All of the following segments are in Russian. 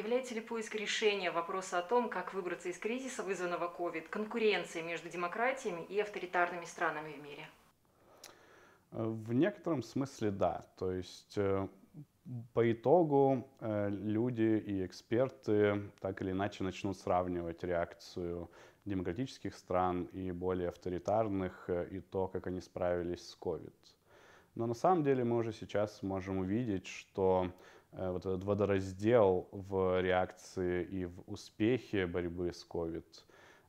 является ли поиск решения вопроса о том, как выбраться из кризиса, вызванного COVID, конкуренцией между демократиями и авторитарными странами в мире? Э, в некотором смысле да. То есть э, по итогу э, люди и эксперты так или иначе начнут сравнивать реакцию демократических стран и более авторитарных и то, как они справились с COVID. Но на самом деле мы уже сейчас можем увидеть, что Э, вот этот водораздел в реакции и в успехе борьбы с COVID,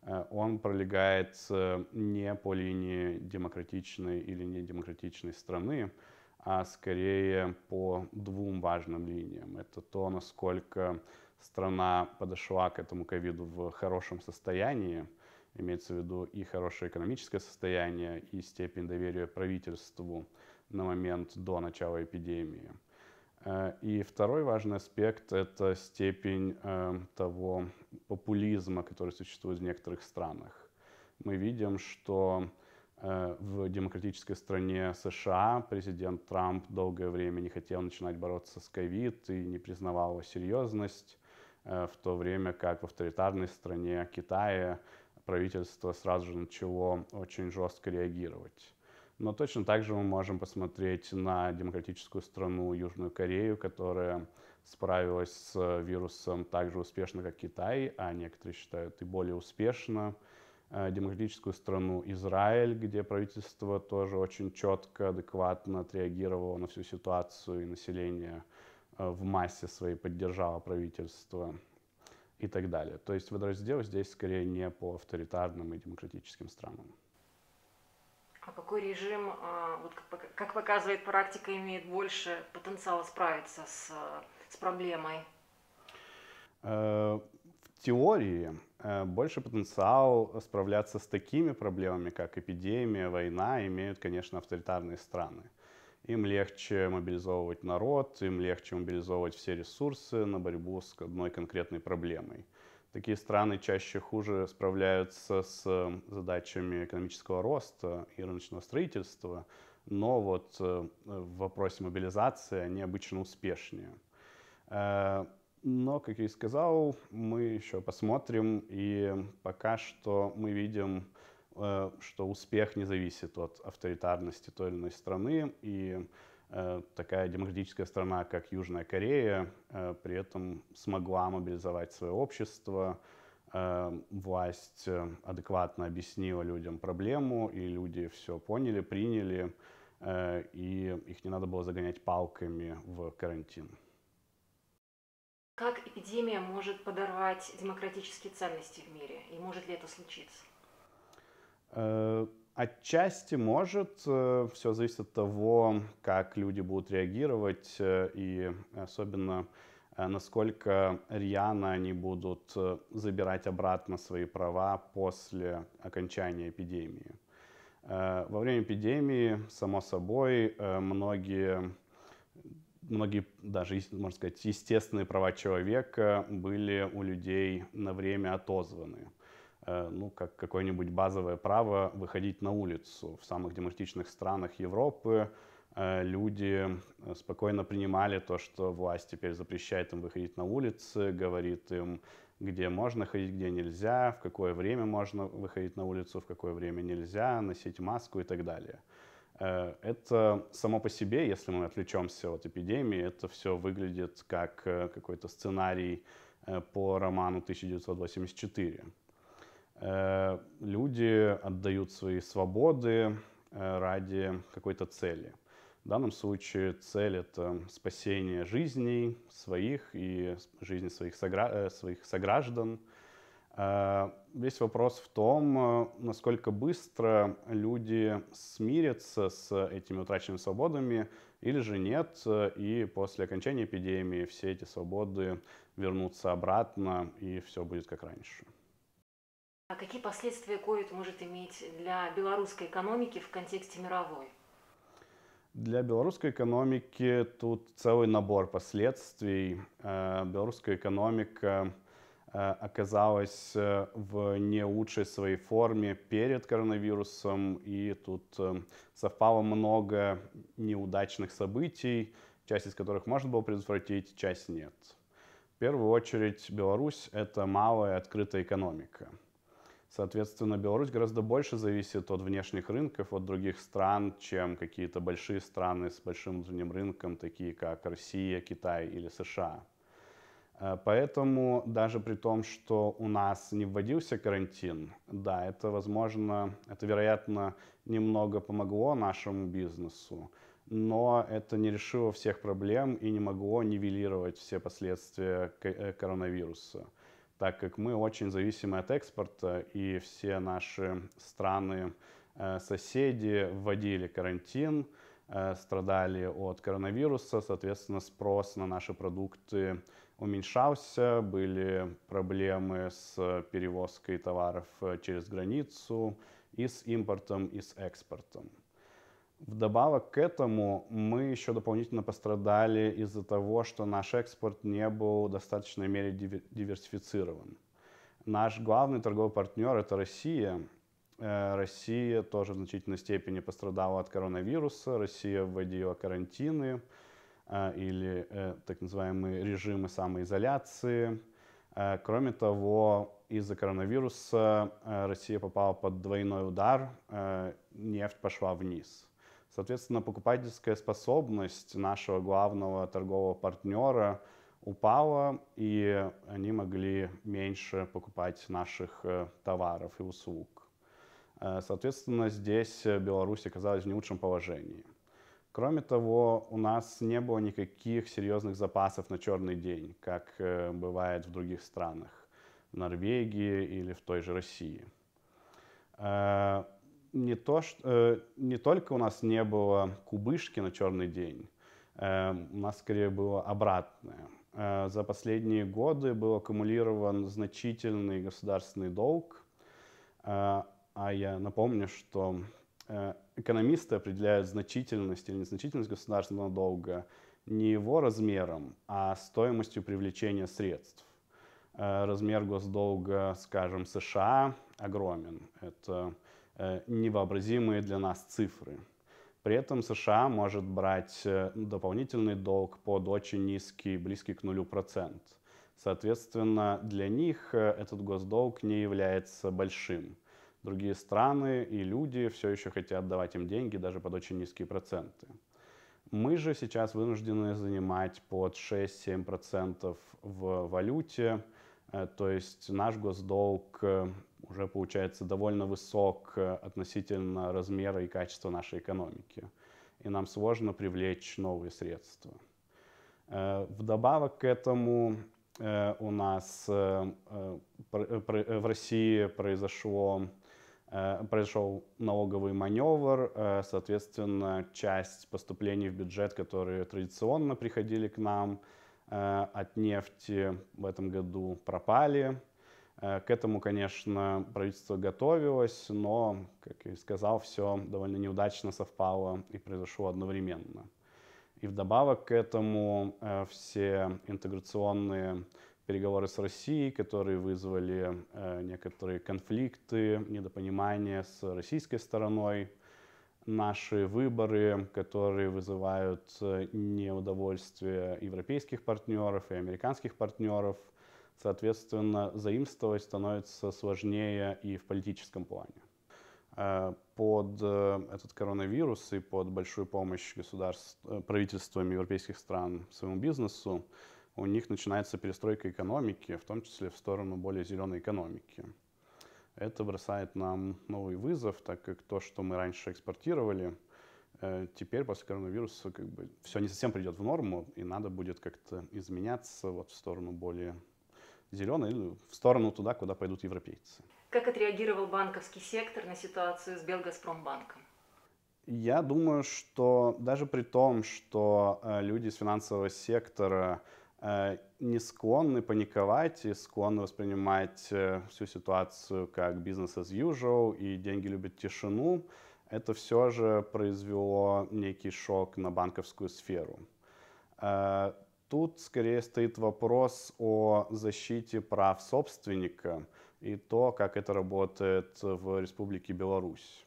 э, он пролегает э, не по линии демократичной или недемократичной страны, а скорее по двум важным линиям. Это то, насколько страна подошла к этому ковиду в хорошем состоянии, имеется в виду и хорошее экономическое состояние, и степень доверия правительству на момент до начала эпидемии – Э, и второй важный аспект — это степень эм, того популизма, который существует в некоторых странах. Мы видим, что э, в демократической стране США президент Трамп долгое время не хотел начинать бороться с ковид и не признавал его серьезность, э, в то время как в авторитарной стране Китая правительство сразу же начало очень жестко реагировать. Но точно так же мы можем посмотреть на демократическую страну Южную Корею, которая справилась с вирусом так же успешно, как Китай, а некоторые считают и более успешно. Э, демократическую страну Израиль, где правительство тоже очень четко, адекватно отреагировало на всю ситуацию, и население э, в массе своей поддержало правительство и так далее. То есть водораздел здесь скорее не по авторитарным и демократическим странам. А какой режим, а, вот как показывает практика, имеет больше потенциала справиться с, с проблемой? Э, в теории э, больше потенциал справляться с такими проблемами, как эпидемия, война, имеют, конечно, авторитарные страны. Им легче мобилизовывать народ, им легче мобилизовывать все ресурсы на борьбу с одной конкретной проблемой – Такие страны чаще хуже справляются с эм, задачами экономического роста и рыночного строительства, но вот э, в вопросе мобилизации они обычно успешнее. Э, но, как я и сказал, мы еще посмотрим, и пока что мы видим, э, что успех не зависит от авторитарности той или иной страны, и Э, такая демократическая страна, как Южная Корея, э, при этом смогла мобилизовать свое общество, э, власть адекватно объяснила людям проблему, и люди все поняли, приняли, и их не надо было загонять палками в карантин. Как эпидемия может подорвать демократические ценности в мире, и может ли это случиться? Отчасти может, э, все зависит от того, как люди будут реагировать э, и особенно э, насколько рьяно они будут забирать обратно свои права после окончания эпидемии. Во время эпидемии, само собой, многие, многие даже, можно сказать, естественные права человека были у людей на время отозваны. Э, ну, как какое-нибудь базовое право выходить на улицу. В самых демократичных странах Европы э, люди э, спокойно принимали то, что власть теперь запрещает им выходить на улицы, говорит им, где можно ходить, где нельзя, в какое время можно выходить на улицу, в какое время нельзя, носить маску и так далее. Это само по себе, если мы отвлечемся от эпидемии, это все выглядит как какой-то сценарий по роману 1984. Э, люди отдают свои свободы э, ради какой-то цели. В данном случае цель — это спасение жизней своих и жизни своих, согра... Э, своих сограждан. Весь вопрос в том, насколько быстро люди смирятся с этими утраченными свободами или же нет, и после окончания эпидемии все эти свободы вернутся обратно, и все будет как раньше. А какие последствия COVID может иметь для белорусской экономики в контексте мировой? Для белорусской экономики тут целый набор последствий. Э, белорусская экономика э, оказалась э, в не лучшей своей форме перед коронавирусом, и тут совпало много неудачных событий, часть из которых можно было предотвратить, часть нет. В первую очередь Беларусь — это малая открытая экономика — Соответственно, Беларусь гораздо больше зависит от внешних рынков, от других стран, чем какие-то большие страны с большим внутренним рынком, такие как Россия, Китай или США. Э, поэтому даже при том, что у нас не вводился карантин, да, это, возможно, это, вероятно, немного помогло нашему бизнесу, но это не решило всех проблем и не могло нивелировать все последствия э, коронавируса так как мы очень зависимы от экспорта, и все наши страны, э, соседи вводили карантин, э, страдали от коронавируса, соответственно, спрос на наши продукты уменьшался, были проблемы с перевозкой товаров э, через границу и с импортом, и с экспортом. Вдобавок к этому мы еще дополнительно пострадали из-за того, что наш экспорт не был в достаточной мере диверсифицирован. Наш главный торговый партнер это Россия. Э, Россия тоже в значительной степени пострадала от коронавируса. Россия вводила карантины э, или э, так называемые режимы самоизоляции. Кроме того, из-за коронавируса Россия попала под двойной удар, нефть пошла вниз. Соответственно, покупательская способность нашего главного торгового партнера упала, и они могли меньше покупать наших э, товаров и услуг. Э, соответственно, здесь э, Беларусь оказалась в не лучшем положении. Кроме того, у нас не было никаких серьезных запасов на черный день, как бывает в других странах, в Норвегии или в той же России не, то, что, э, не только у нас не было кубышки на черный день, э, у нас скорее было обратное. Э, за последние годы был аккумулирован значительный государственный долг, э, а я напомню, что э, экономисты определяют значительность или незначительность государственного долга не его размером, а стоимостью привлечения средств. Э, размер госдолга, скажем, США огромен. Это Э, невообразимые для нас цифры. При этом США может брать э, дополнительный долг под очень низкий, близкий к нулю процент. Соответственно, для них э, этот госдолг не является большим. Другие страны и люди все еще хотят давать им деньги даже под очень низкие проценты. Мы же сейчас вынуждены занимать под 6-7% в валюте, то есть наш госдолг уже получается довольно высок э, относительно размера и качества нашей экономики. И нам сложно привлечь новые средства. Э, вдобавок к этому э, у нас в России произошло, произошел налоговый маневр, соответственно, часть поступлений в бюджет, которые традиционно приходили к нам от нефти в этом году пропали, Э, к этому, конечно, правительство готовилось, но, как я и сказал, все довольно неудачно совпало и произошло одновременно. И вдобавок к этому э, все интеграционные переговоры с Россией, которые вызвали э, некоторые конфликты, недопонимание с российской стороной, наши выборы, которые вызывают неудовольствие европейских партнеров и американских партнеров – Соответственно, заимствовать становится сложнее и в политическом плане. Э, под э, этот коронавирус и под большую помощь государств, э, правительствам европейских стран своему бизнесу у них начинается перестройка экономики, в том числе в сторону более зеленой экономики. Это бросает нам новый вызов, так как то, что мы раньше экспортировали, теперь после коронавируса как бы все не совсем придет в норму, и надо будет как-то изменяться вот в сторону более зеленый ну, в сторону туда, куда пойдут европейцы. Как отреагировал банковский сектор на ситуацию с Белгазпромбанком? Я думаю, что даже при том, что э, люди из финансового сектора э, не склонны паниковать и склонны воспринимать э, всю ситуацию как бизнес as usual и деньги любят тишину, это все же произвело некий шок на банковскую сферу. Тут скорее стоит вопрос о защите прав собственника и то, как это работает в Республике Беларусь.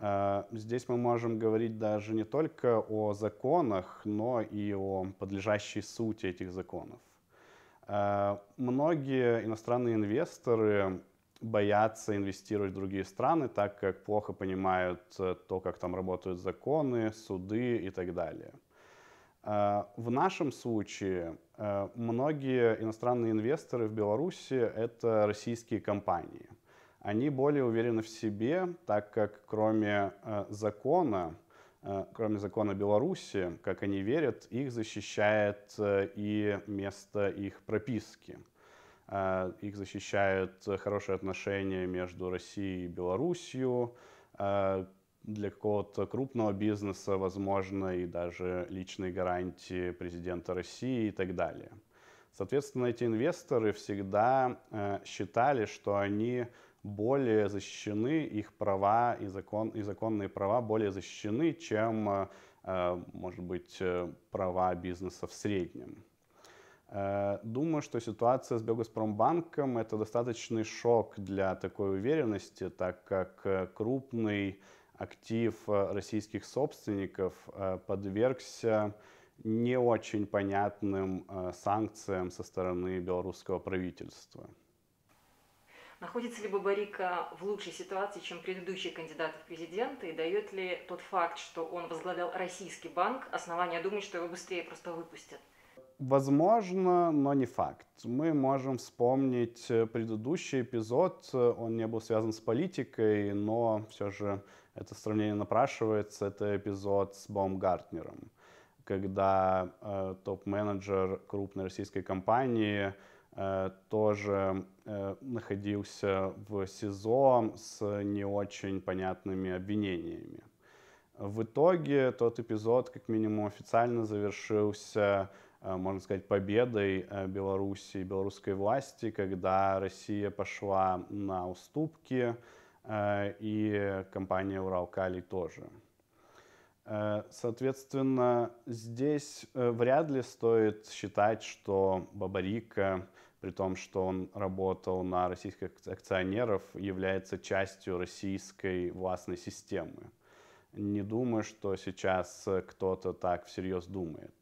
Э, здесь мы можем говорить даже не только о законах, но и о подлежащей сути этих законов. Э, многие иностранные инвесторы боятся инвестировать в другие страны, так как плохо понимают э, то, как там работают законы, суды и так далее. Э, в нашем случае э, многие иностранные инвесторы в Беларуси — это российские компании. Они более уверены в себе, так как кроме э, закона, кроме закона Беларуси, как они верят, их защищает и место их прописки. Их защищают хорошие отношения между Россией и Беларусью, для какого-то крупного бизнеса, возможно, и даже личные гарантии президента России и так далее. Соответственно, эти инвесторы всегда э, считали, что они более защищены, их права и, закон, и законные права более защищены, чем, э, э может быть, э, права бизнеса в среднем. Э, думаю, что ситуация с Белгоспромбанком – это достаточный шок для такой уверенности, так как э, крупный актив э, российских собственников э, подвергся не очень понятным э, санкциям со стороны белорусского правительства. Находится ли Бабарика в лучшей ситуации, чем предыдущий кандидат в президенты? И дает ли тот факт, что он возглавлял российский банк, основания думать, что его быстрее просто выпустят? Возможно, но не факт. Мы можем вспомнить э, предыдущий эпизод, э, он не был связан с политикой, но все же это сравнение напрашивается, это эпизод с Баумгартнером, когда э, топ-менеджер крупной российской компании э, тоже э, находился в СИЗО с не очень понятными обвинениями. В итоге тот эпизод, как минимум, официально завершился Э, можно сказать, победой э, Беларуси, белорусской власти, когда Россия пошла на уступки, э, и компания «Уралкалий» тоже. Соответственно, здесь вряд ли стоит считать, что Бабарика, при том, что он работал на российских акционеров, является частью российской властной системы. Не думаю, что сейчас кто-то так всерьез думает.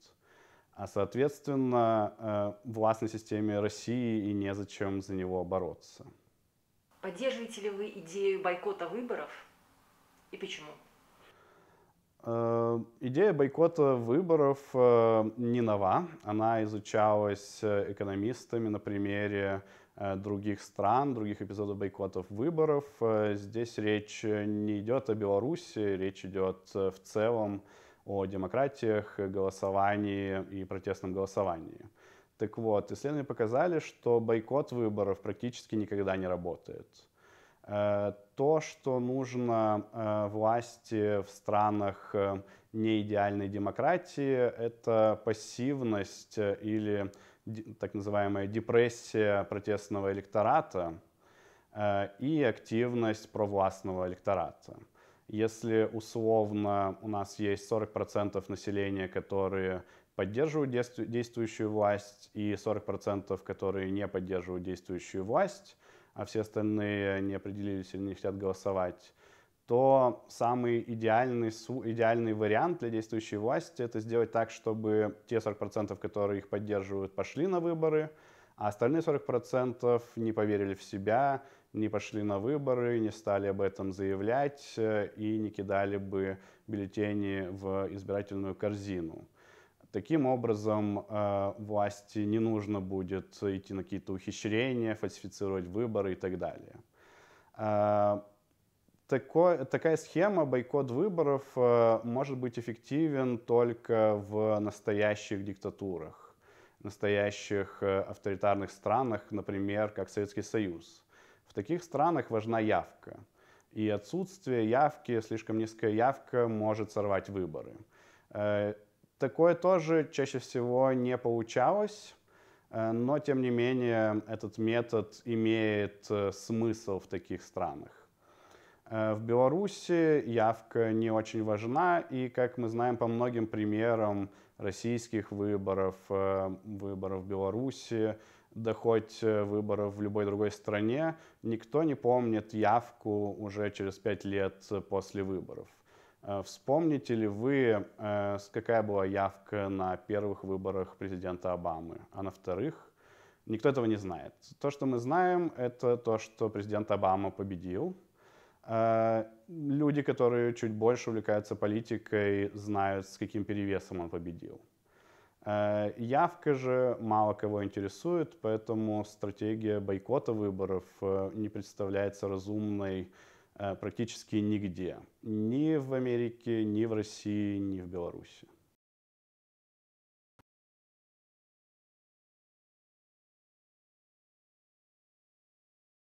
А, соответственно, э, властной системе России и незачем за него бороться. Поддерживаете ли вы идею бойкота выборов и почему? Э, идея бойкота выборов э, не нова. Она изучалась экономистами на примере других стран, других эпизодов бойкотов выборов. Здесь речь не идет о Беларуси, речь идет в целом о о демократиях, голосовании и протестном голосовании. Так вот, исследования показали, что бойкот выборов практически никогда не работает. Э, то, что нужно э, власти в странах э, неидеальной демократии, это пассивность или так называемая депрессия протестного электората и активность провластного электората. Если условно у нас есть 40% населения, которые поддерживают действующую власть, и 40%, которые не поддерживают действующую власть, а все остальные не определились или не хотят голосовать, то самый идеальный, идеальный вариант для действующей власти это сделать так, чтобы те 40%, которые их поддерживают, пошли на выборы, а остальные 40% не поверили в себя, не пошли на выборы, не стали об этом заявлять э, и не кидали бы бюллетени в избирательную корзину. Таким образом, э, власти не нужно будет идти на какие-то ухищрения, фальсифицировать выборы и так далее. Э, Такое, такая схема, бойкот выборов, может быть эффективен только в настоящих диктатурах, настоящих авторитарных странах, например, как Советский Союз. В таких странах важна явка. И отсутствие явки, слишком низкая явка может сорвать выборы. Э, такое тоже чаще всего не получалось, э, но тем не менее этот метод имеет э, смысл в таких странах. В Беларуси явка не очень важна, и, как мы знаем по многим примерам российских выборов, выборов в Беларуси, да хоть э, выборов в любой другой стране, никто не помнит явку уже через пять лет э, после выборов. Э, вспомните ли вы, какая была явка на первых выборах президента Обамы, а на вторых? Никто этого не знает. То, что мы знаем, это то, что президент Обама победил. Люди, которые чуть больше увлекаются политикой, знают, с каким перевесом он победил. Э, явка же мало кого интересует, поэтому стратегия бойкота выборов э, не представляется разумной э, практически нигде. Ни в Америке, ни в России, ни в Беларуси.